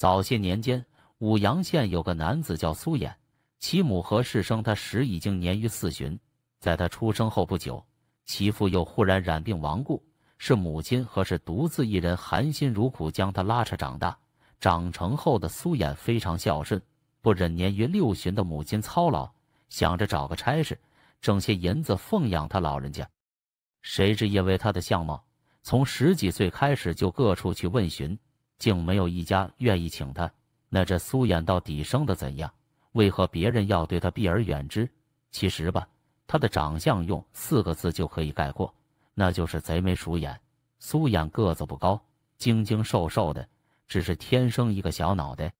早些年间，武阳县有个男子叫苏衍，其母何氏生他时已经年逾四旬。在他出生后不久，其父又忽然染病亡故，是母亲何氏独自一人含辛茹苦将他拉扯长大。长成后的苏衍非常孝顺，不忍年逾六旬的母亲操劳，想着找个差事挣些银子奉养他老人家。谁知因为他的相貌，从十几岁开始就各处去问询。竟没有一家愿意请他。那这苏衍到底生的怎样？为何别人要对他避而远之？其实吧，他的长相用四个字就可以概括，那就是贼眉鼠眼。苏衍个子不高，精精瘦瘦的，只是天生一个小脑袋，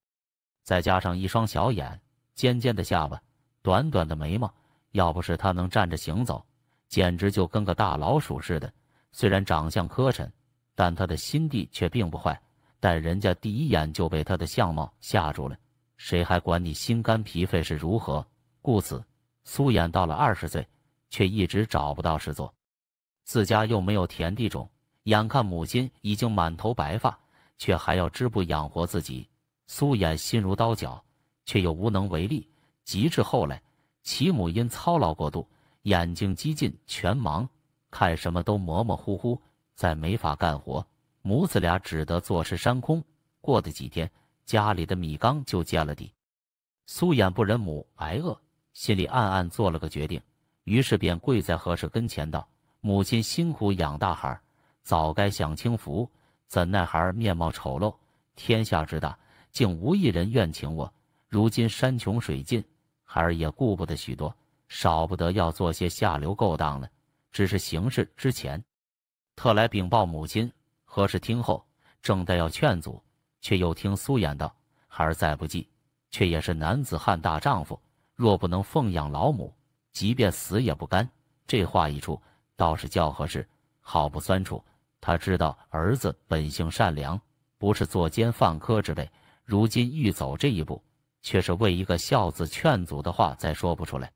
再加上一双小眼，尖尖的下巴，短短的眉毛，要不是他能站着行走，简直就跟个大老鼠似的。虽然长相磕碜，但他的心地却并不坏。但人家第一眼就被他的相貌吓住了，谁还管你心肝脾肺是如何？故此，苏衍到了二十岁，却一直找不到事做，自家又没有田地种，眼看母亲已经满头白发，却还要织布养活自己，苏衍心如刀绞，却又无能为力。及至后来，其母因操劳过度，眼睛几近全盲，看什么都模模糊糊，再没法干活。母子俩只得坐吃山空。过了几天，家里的米缸就见了底。苏衍不忍母挨饿，心里暗暗做了个决定，于是便跪在和氏跟前道：“母亲辛苦养大孩，早该享清福。怎奈孩儿面貌丑陋，天下之大，竟无一人愿请我。如今山穷水尽，孩儿也顾不得许多，少不得要做些下流勾当了。只是行事之前，特来禀报母亲。”何氏听后，正待要劝阻，却又听苏衍道：“孩儿再不济，却也是男子汉大丈夫。若不能奉养老母，即便死也不甘。”这话一出，倒是叫何氏好不酸楚。他知道儿子本性善良，不是作奸犯科之辈。如今欲走这一步，却是为一个孝字。劝阻的话再说不出来，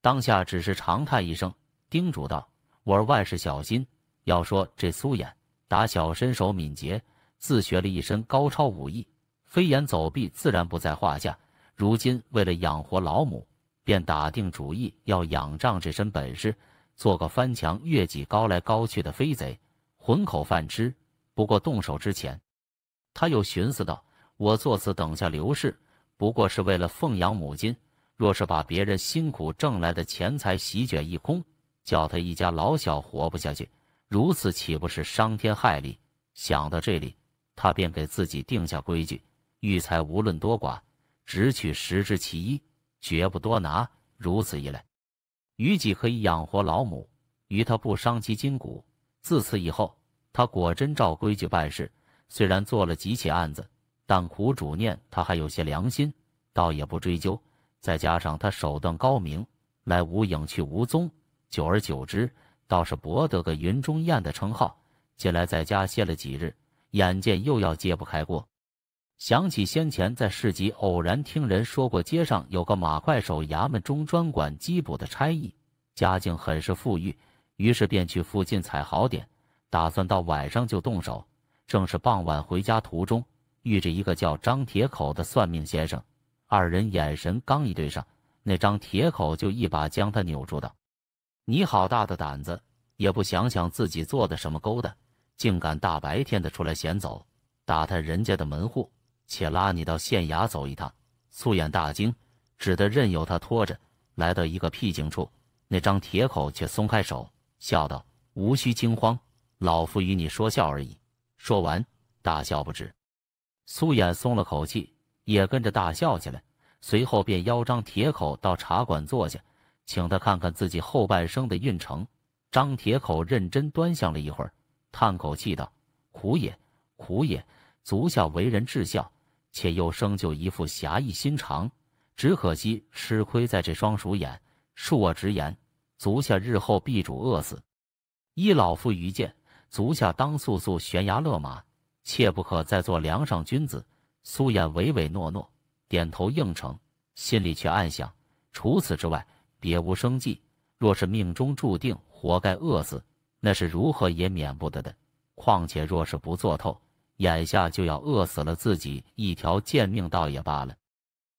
当下只是长叹一声，叮嘱道：“我儿万事小心。”要说这苏衍。打小身手敏捷，自学了一身高超武艺，飞檐走壁自然不在话下。如今为了养活老母，便打定主意要仰仗这身本事，做个翻墙越脊、高来高去的飞贼，混口饭吃。不过动手之前，他又寻思道：我做此等下刘氏，不过是为了奉养母亲。若是把别人辛苦挣来的钱财席卷一空，叫他一家老小活不下去。如此岂不是伤天害理？想到这里，他便给自己定下规矩：遇财无论多寡，只取十之其一，绝不多拿。如此一来，于己可以养活老母，于他不伤其筋骨。自此以后，他果真照规矩办事。虽然做了几起案子，但苦主念他还有些良心，倒也不追究。再加上他手段高明，来无影去无踪，久而久之。倒是博得个云中雁的称号。近来在家歇了几日，眼见又要揭不开锅，想起先前在市集偶然听人说过，街上有个马快手衙门中专管缉捕的差役，家境很是富裕，于是便去附近采好点，打算到晚上就动手。正是傍晚回家途中，遇着一个叫张铁口的算命先生，二人眼神刚一对上，那张铁口就一把将他扭住道。你好大的胆子，也不想想自己做的什么勾当，竟敢大白天的出来闲走，打探人家的门户，且拉你到县衙走一趟。苏衍大惊，只得任由他拖着，来到一个僻静处，那张铁口却松开手，笑道：“无需惊慌，老夫与你说笑而已。”说完，大笑不止。苏衍松了口气，也跟着大笑起来，随后便邀张铁口到茶馆坐下。请他看看自己后半生的运程。张铁口认真端详了一会儿，叹口气道：“苦也，苦也。足下为人至孝，且又生就一副侠义心肠，只可惜吃亏在这双鼠眼。恕我直言，足下日后必主饿死。依老夫愚见，足下当速速悬崖勒马，切不可再做梁上君子。”苏衍唯唯诺诺，点头应承，心里却暗想：除此之外。别无生计，若是命中注定活该饿死，那是如何也免不得的。况且若是不做透，眼下就要饿死了自己一条贱命，倒也罢了。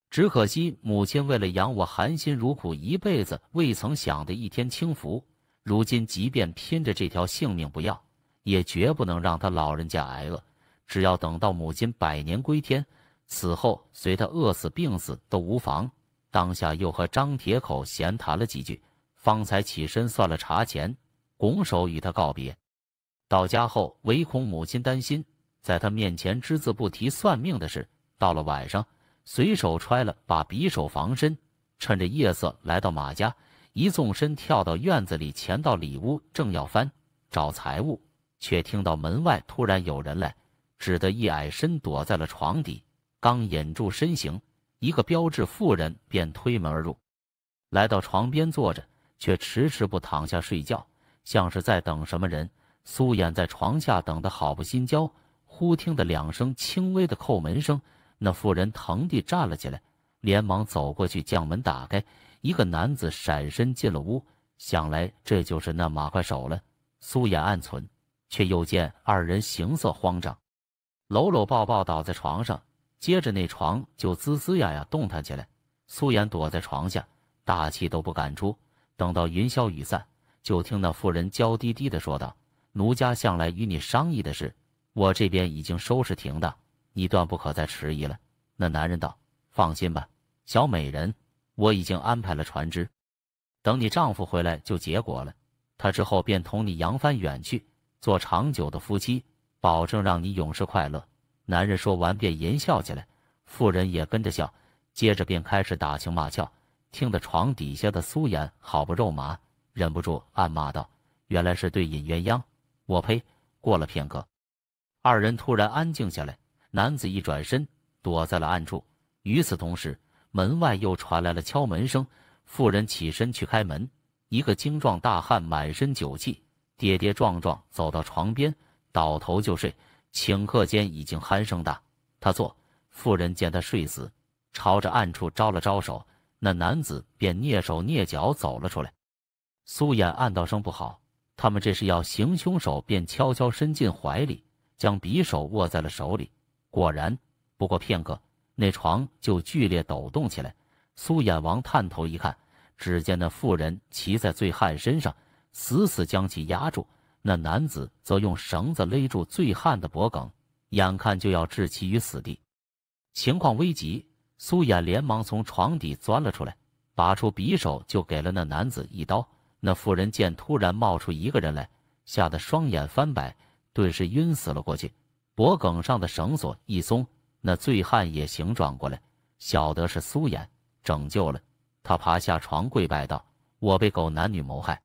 只可惜母亲为了养我，含辛茹苦一辈子，未曾享得一天清福。如今即便拼着这条性命不要，也绝不能让他老人家挨饿。只要等到母亲百年归天，此后随他饿死病死都无妨。当下又和张铁口闲谈了几句，方才起身算了茶钱，拱手与他告别。到家后，唯恐母亲担心，在他面前只字不提算命的事。到了晚上，随手揣了把匕首防身，趁着夜色来到马家，一纵身跳到院子里，潜到里屋，正要翻找财物，却听到门外突然有人来，只得一矮身躲在了床底，刚隐住身形。一个标志妇人便推门而入，来到床边坐着，却迟迟不躺下睡觉，像是在等什么人。苏衍在床下等得好不心焦，忽听得两声轻微的叩门声，那妇人腾地站了起来，连忙走过去将门打开，一个男子闪身进了屋，想来这就是那马快手了。苏衍暗存，却又见二人形色慌张，搂搂抱抱倒在床上。接着那床就滋滋呀呀动弹起来，苏颜躲在床下，大气都不敢出。等到云消雨散，就听那妇人娇滴滴的说道：“奴家向来与你商议的事，我这边已经收拾停当，你断不可再迟疑了。”那男人道：“放心吧，小美人，我已经安排了船只，等你丈夫回来就结果了。他之后便同你扬帆远去，做长久的夫妻，保证让你永世快乐。”男人说完便淫笑起来，妇人也跟着笑，接着便开始打情骂俏，听得床底下的苏衍好不肉麻，忍不住暗骂道：“原来是对尹鸳鸯，我呸！”过了片刻，二人突然安静下来，男子一转身躲在了暗处。与此同时，门外又传来了敲门声，妇人起身去开门，一个精壮大汉满身酒气，跌跌撞撞走到床边，倒头就睡。顷刻间，已经鼾声大。他坐，妇人见他睡死，朝着暗处招了招手，那男子便蹑手蹑脚走了出来。苏衍暗道声不好，他们这是要行凶，手便悄悄伸进怀里，将匕首握在了手里。果然，不过片刻，那床就剧烈抖动起来。苏衍王探头一看，只见那妇人骑在醉汉身上，死死将其压住。那男子则用绳子勒住醉汉的脖颈，眼看就要置其于死地，情况危急。苏衍连忙从床底钻了出来，拔出匕首就给了那男子一刀。那妇人见突然冒出一个人来，吓得双眼翻白，顿时晕死了过去。脖颈上的绳索一松，那醉汉也醒转过来，晓得是苏衍拯救了他，爬下床跪拜道：“我被狗男女谋害。”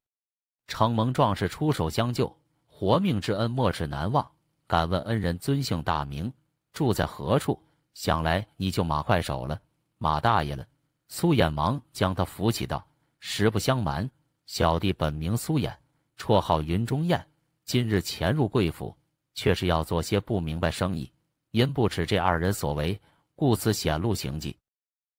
承蒙壮士出手相救，活命之恩莫齿难忘。敢问恩人尊姓大名，住在何处？想来你就马快手了，马大爷了。苏衍忙将他扶起，道：“实不相瞒，小弟本名苏衍，绰号云中雁。今日潜入贵府，却是要做些不明白生意。因不耻这二人所为，故此显露行迹，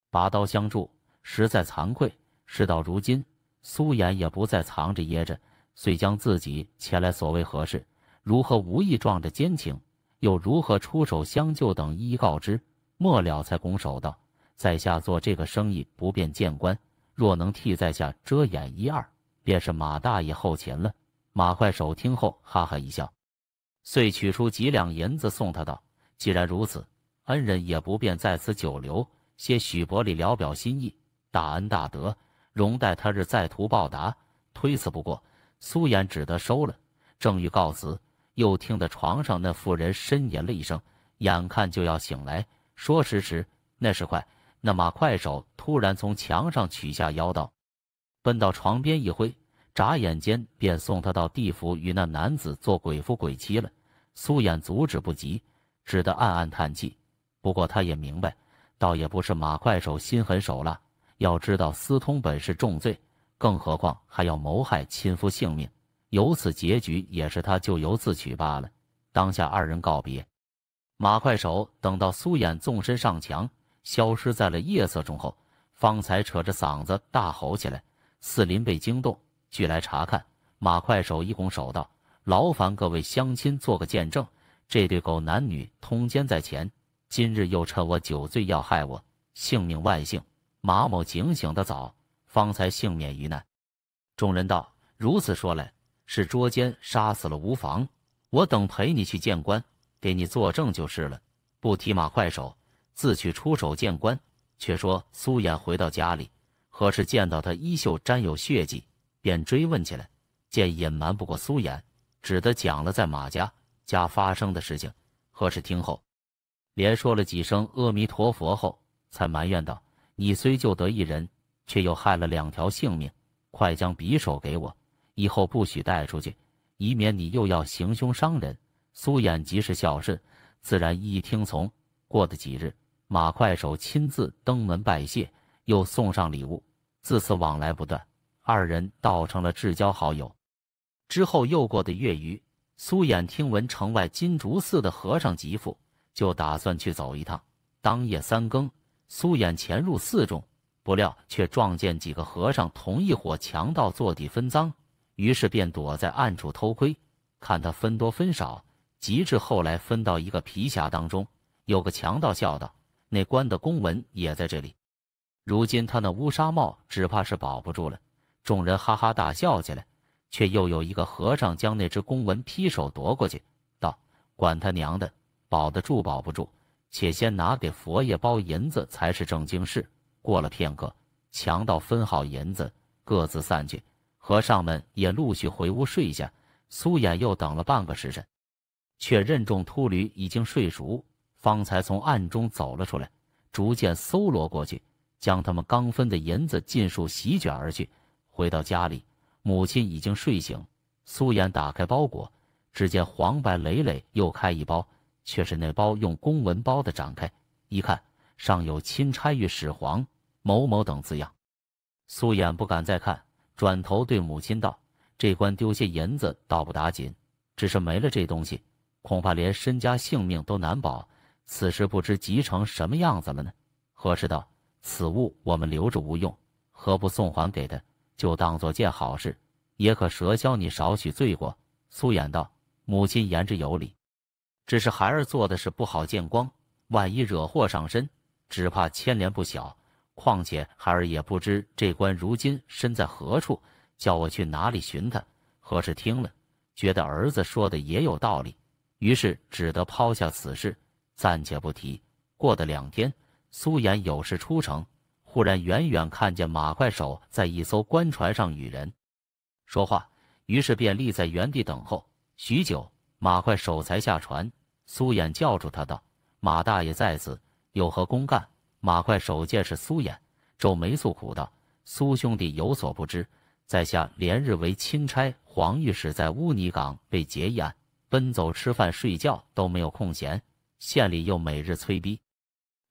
拔刀相助。实在惭愧。事到如今。”苏衍也不再藏着掖着，遂将自己前来所为何事，如何无意撞着奸情，又如何出手相救等一一告知。末了，才拱手道：“在下做这个生意不便见官，若能替在下遮掩一二，便是马大爷后勤了。”马快手听后，哈哈一笑，遂取出几两银子送他道：“既然如此，恩人也不便在此久留，些许薄礼聊表心意，大恩大德。”容待他日再图报答，推辞不过，苏衍只得收了。正欲告辞，又听得床上那妇人呻吟了一声，眼看就要醒来。说时迟，那时快，那马快手突然从墙上取下腰刀，奔到床边一挥，眨眼间便送他到地府与那男子做鬼夫鬼妻了。苏衍阻止不及，只得暗暗叹气。不过他也明白，倒也不是马快手心狠手辣。要知道，私通本是重罪，更何况还要谋害亲夫性命，由此结局也是他咎由自取罢了。当下二人告别，马快手等到苏衍纵身上墙，消失在了夜色中后，方才扯着嗓子大吼起来。四邻被惊动，俱来查看。马快手一拱手道：“劳烦各位乡亲做个见证，这对狗男女通奸在前，今日又趁我酒醉要害我性命，万幸。”马某警醒的早，方才幸免于难。众人道：“如此说来，是捉奸杀死了无妨。我等陪你去见官，给你作证就是了。”不提马快手自去出手见官，却说苏衍回到家里，何氏见到他衣袖沾有血迹，便追问起来。见隐瞒不过苏衍，只得讲了在马家家发生的事情。何氏听后，连说了几声阿弥陀佛后，才埋怨道。你虽救得一人，却又害了两条性命。快将匕首给我，以后不许带出去，以免你又要行凶伤人。苏衍即是孝顺，自然一一听从。过了几日，马快手亲自登门拜谢，又送上礼物。自此往来不断，二人倒成了至交好友。之后又过的月余，苏衍听闻城外金竹寺的和尚吉父，就打算去走一趟。当夜三更。苏衍潜入寺中，不料却撞见几个和尚同一伙强盗坐地分赃，于是便躲在暗处偷窥，看他分多分少，及至后来分到一个皮匣当中，有个强盗笑道：“那官的公文也在这里，如今他那乌纱帽只怕是保不住了。”众人哈哈大笑起来，却又有一个和尚将那只公文劈手夺过去，道：“管他娘的，保得住保不住。”且先拿给佛爷包银子才是正经事。过了片刻，强盗分好银子，各自散去。和尚们也陆续回屋睡下。苏衍又等了半个时辰，却任重秃驴已经睡熟，方才从暗中走了出来，逐渐搜罗过去，将他们刚分的银子尽数席卷而去。回到家里，母亲已经睡醒。苏衍打开包裹，只见黄白累累，又开一包。却是那包用公文包的展开一看，上有钦差御史黄某某等字样。苏衍不敢再看，转头对母亲道：“这官丢些银子倒不打紧，只是没了这东西，恐怕连身家性命都难保。此时不知急成什么样子了呢？”何事道：“此物我们留着无用，何不送还给他，就当做件好事，也可折消你少许罪过。”苏衍道：“母亲言之有理。”只是孩儿做的是不好见光，万一惹祸上身，只怕牵连不小。况且孩儿也不知这官如今身在何处，叫我去哪里寻他？何氏听了，觉得儿子说的也有道理，于是只得抛下此事，暂且不提。过了两天，苏衍有事出城，忽然远远看见马快手在一艘官船上与人说话，于是便立在原地等候，许久。马快手才下船，苏衍叫住他道：“马大爷在此，有何公干？”马快手见是苏衍，皱眉诉苦道：“苏兄弟有所不知，在下连日为钦差黄御史在乌泥港被劫一案奔走，吃饭睡觉都没有空闲，县里又每日催逼，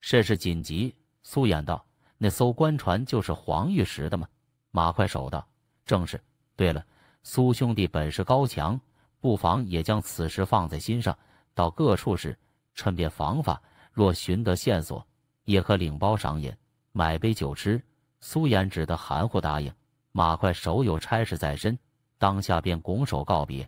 甚是紧急。”苏衍道：“那艘官船就是黄御史的吗？”马快手道：“正是。”对了，苏兄弟本事高强。不妨也将此事放在心上，到各处时，趁便防范。若寻得线索，也可领包赏饮，买杯酒吃。苏衍只得含糊答应。马快手有差事在身，当下便拱手告别。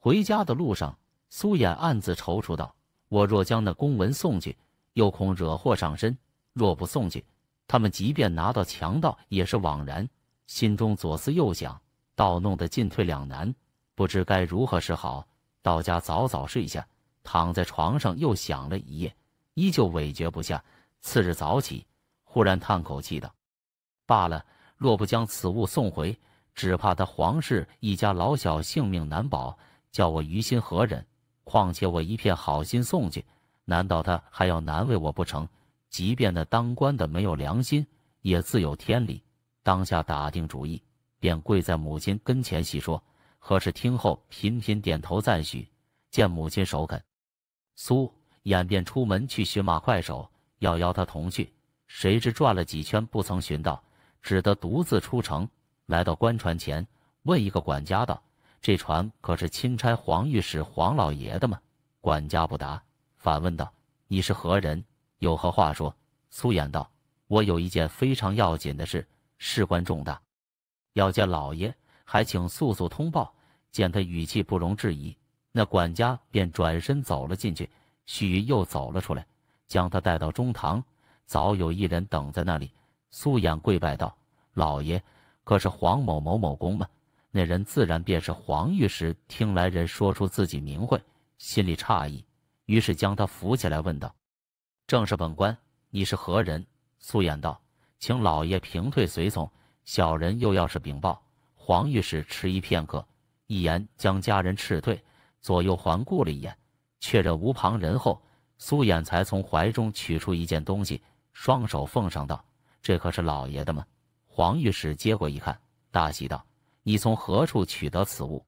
回家的路上，苏衍暗自踌躇道：“我若将那公文送去，又恐惹祸上身；若不送去，他们即便拿到强盗，也是枉然。”心中左思右想，倒弄得进退两难。不知该如何是好，到家早早睡下，躺在床上又想了一夜，依旧委决不下。次日早起，忽然叹口气道：“罢了，若不将此物送回，只怕他皇室一家老小性命难保，叫我于心何忍？况且我一片好心送去，难道他还要难为我不成？即便那当官的没有良心，也自有天理。”当下打定主意，便跪在母亲跟前细说。何氏听后频频点头赞许，见母亲首肯，苏衍便出门去寻马快手，要邀他同去。谁知转了几圈不曾寻到，只得独自出城，来到官船前，问一个管家道：“这船可是钦差黄御史黄老爷的吗？”管家不答，反问道：“你是何人？有何话说？”苏衍道：“我有一件非常要紧的事，事关重大，要见老爷，还请速速通报。”见他语气不容置疑，那管家便转身走了进去，须臾又走了出来，将他带到中堂。早有一人等在那里，素眼跪拜道：“老爷，可是黄某某某公吗？”那人自然便是黄御史。听来人说出自己名讳，心里诧异，于是将他扶起来，问道：“正是本官，你是何人？”素眼道：“请老爷平退随从，小人又要是禀报。”黄御史迟疑片刻。一言将家人斥退，左右环顾了一眼，确认无旁人后，苏衍才从怀中取出一件东西，双手奉上道：“这可是老爷的吗？”黄御史接过一看，大喜道：“你从何处取得此物？”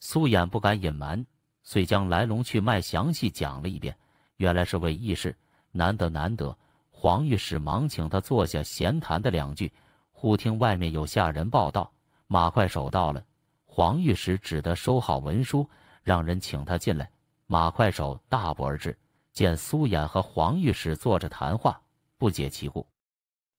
苏衍不敢隐瞒，遂将来龙去脉详细讲了一遍。原来是为义事，难得难得。黄御史忙请他坐下闲谈的两句，忽听外面有下人报道：“马快手到了。”黄御史只得收好文书，让人请他进来。马快手大步而至，见苏衍和黄御史坐着谈话，不解其故。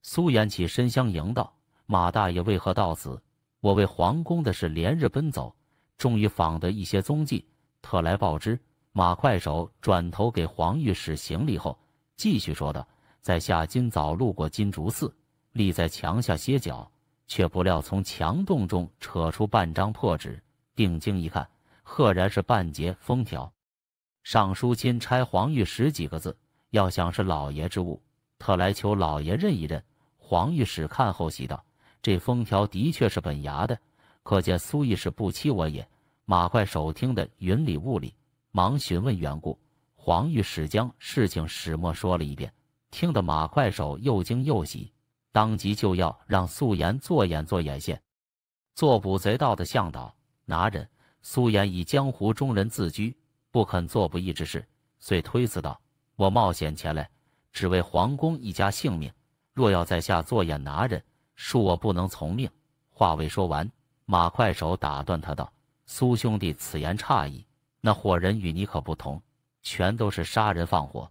苏衍起身相迎道：“马大爷为何到此？我为皇宫的事连日奔走，终于访得一些踪迹，特来报之。”马快手转头给黄御史行礼后，继续说道：“在下今早路过金竹寺，立在墙下歇脚。”却不料从墙洞中扯出半张破纸，定睛一看，赫然是半截封条。尚书钦拆黄玉史几个字，要想是老爷之物，特来求老爷认一认。黄御史看后喜道：“这封条的确是本衙的，可见苏御史不欺我也。”马快手听得云里雾里，忙询问缘故。黄御史将事情始末说了一遍，听得马快手又惊又喜。当即就要让素颜做眼、做眼线、做捕贼道的向导拿人。素颜以江湖中人自居，不肯做不义之事，遂推辞道：“我冒险前来，只为皇宫一家性命。若要在下做眼拿人，恕我不能从命。”话未说完，马快手打断他道：“苏兄弟，此言差矣。那伙人与你可不同，全都是杀人放火、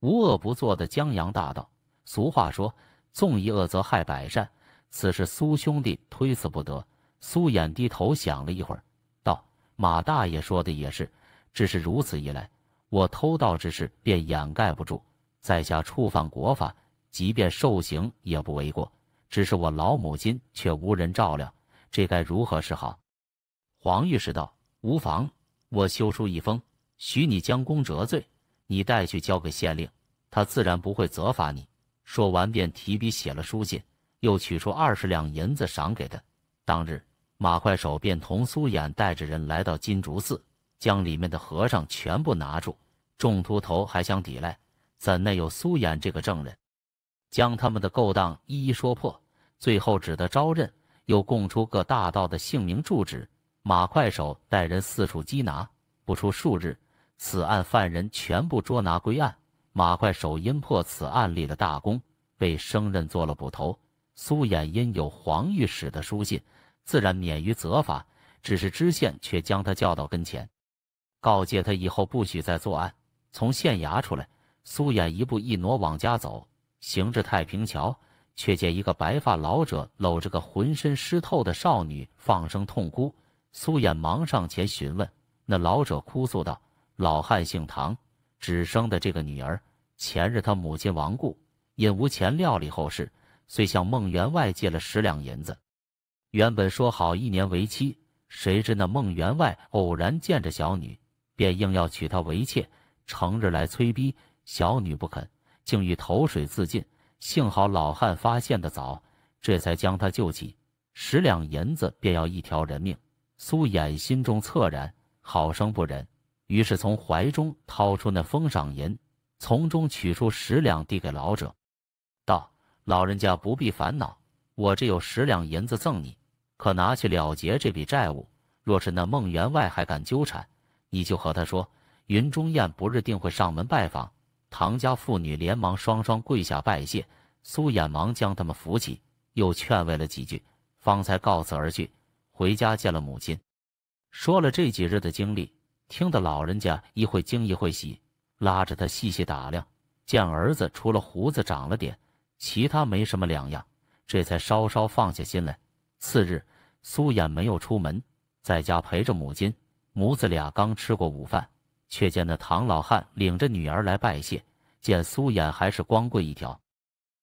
无恶不作的江洋大盗。俗话说。”纵一恶则害百善，此事苏兄弟推辞不得。苏衍低头想了一会儿，道：“马大爷说的也是，只是如此一来，我偷盗之事便掩盖不住，在下触犯国法，即便受刑也不为过。只是我老母亲却无人照料，这该如何是好？”黄御史道：“无妨，我修书一封，许你将功折罪，你带去交给县令，他自然不会责罚你。”说完，便提笔写了书信，又取出二十两银子赏给他。当日，马快手便同苏衍带着人来到金竹寺，将里面的和尚全部拿住。众秃头还想抵赖，怎奈有苏衍这个证人，将他们的勾当一一说破，最后只得招认，又供出各大盗的姓名住址。马快手带人四处缉拿，不出数日，此案犯人全部捉拿归案。马快手因破此案立了大功，被升任做了捕头。苏衍因有黄御史的书信，自然免于责罚。只是知县却将他叫到跟前，告诫他以后不许再作案。从县衙出来，苏衍一步一挪往家走。行至太平桥，却见一个白发老者搂着个浑身湿透的少女，放声痛哭。苏衍忙上前询问，那老者哭诉道：“老汉姓唐。”只生的这个女儿，前日他母亲亡故，因无钱料理后事，遂向孟员外借了十两银子。原本说好一年为期，谁知那孟员外偶然见着小女，便硬要娶她为妾，成日来催逼。小女不肯，竟欲投水自尽。幸好老汉发现的早，这才将她救起。十两银子便要一条人命，苏衍心中恻然，好生不忍。于是从怀中掏出那封赏银，从中取出十两，递给老者，道：“老人家不必烦恼，我这有十两银子赠你，可拿去了结这笔债务。若是那孟员外还敢纠缠，你就和他说，云中燕不日定会上门拜访。”唐家妇女连忙双双跪下拜谢，苏衍忙将他们扶起，又劝慰了几句，方才告辞而去。回家见了母亲，说了这几日的经历。听得老人家一会惊一会喜，拉着他细细打量，见儿子除了胡子长了点，其他没什么两样，这才稍稍放下心来。次日，苏衍没有出门，在家陪着母亲。母子俩刚吃过午饭，却见那唐老汉领着女儿来拜谢，见苏衍还是光棍一条，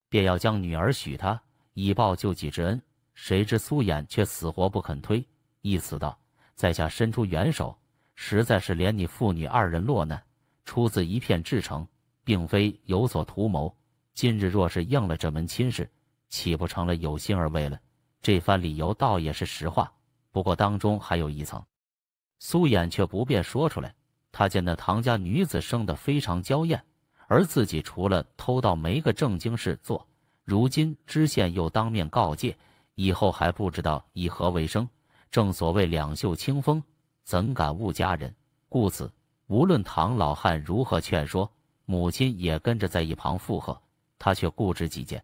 便要将女儿许他，以报救济之恩。谁知苏衍却死活不肯推，意思道：“在下伸出援手。”实在是连你父女二人落难，出自一片至诚，并非有所图谋。今日若是应了这门亲事，岂不成了有心而为了？这番理由倒也是实话，不过当中还有一层，苏衍却不便说出来。他见那唐家女子生得非常娇艳，而自己除了偷盗没个正经事做，如今知县又当面告诫，以后还不知道以何为生？正所谓两袖清风。怎敢误家人？故此，无论唐老汉如何劝说，母亲也跟着在一旁附和，他却固执己见，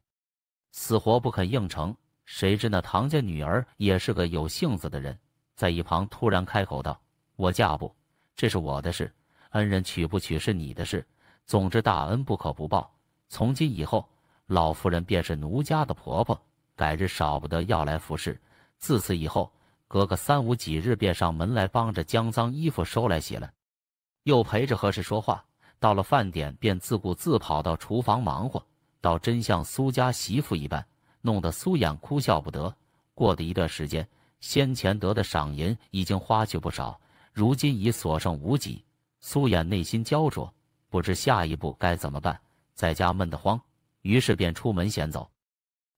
死活不肯应承。谁知那唐家女儿也是个有性子的人，在一旁突然开口道：“我嫁不，这是我的事；恩人娶不娶是你的事。总之，大恩不可不报。从今以后，老夫人便是奴家的婆婆，改日少不得要来服侍。自此以后。”隔个三五几日便上门来帮着将脏衣服收来洗了，又陪着何氏说话。到了饭点，便自顾自跑到厨房忙活，倒真像苏家媳妇一般，弄得苏衍哭笑不得。过的一段时间，先前得的赏银已经花去不少，如今已所剩无几。苏衍内心焦灼，不知下一步该怎么办，在家闷得慌，于是便出门闲走。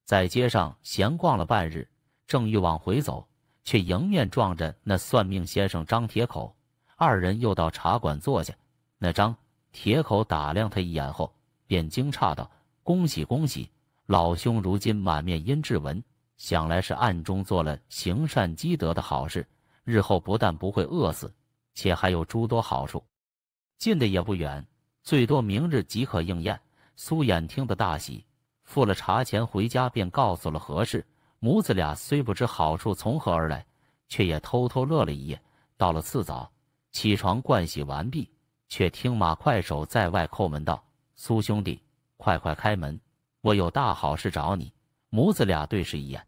在街上闲逛了半日，正欲往回走。却迎面撞着那算命先生张铁口，二人又到茶馆坐下。那张铁口打量他一眼后，便惊诧道：“恭喜恭喜，老兄如今满面阴质纹，想来是暗中做了行善积德的好事，日后不但不会饿死，且还有诸多好处。近的也不远，最多明日即可应验。”苏衍听得大喜，付了茶钱回家，便告诉了何氏。母子俩虽不知好处从何而来，却也偷偷乐了一夜。到了次早，起床盥洗完毕，却听马快手在外叩门道：“苏兄弟，快快开门，我有大好事找你。”母子俩对视一眼，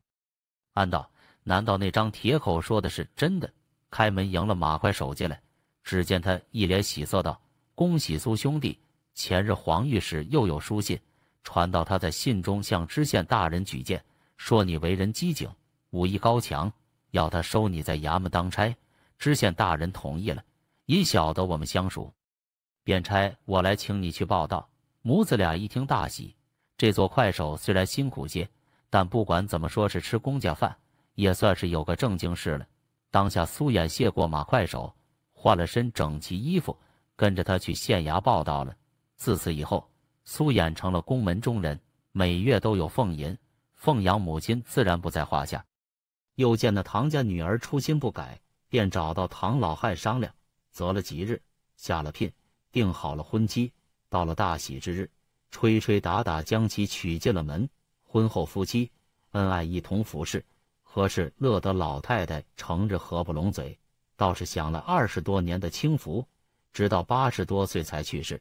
暗道：“难道那张铁口说的是真的？”开门迎了马快手进来，只见他一脸喜色道：“恭喜苏兄弟，前日黄御史又有书信传到，他在信中向知县大人举荐。”说你为人机警，武艺高强，要他收你在衙门当差。知县大人同意了，因晓得我们相熟，便差我来请你去报道。母子俩一听大喜。这座快手虽然辛苦些，但不管怎么说是吃公家饭，也算是有个正经事了。当下苏衍谢过马快手，换了身整齐衣服，跟着他去县衙报道了。自此以后，苏衍成了宫门中人，每月都有俸银。奉养母亲自然不在话下，又见那唐家女儿初心不改，便找到唐老汉商量，择了吉日，下了聘，定好了婚期。到了大喜之日，吹吹打打将其娶进了门。婚后夫妻恩爱，一同服侍，何事乐得老太太成日合不拢嘴，倒是享了二十多年的清福，直到八十多岁才去世。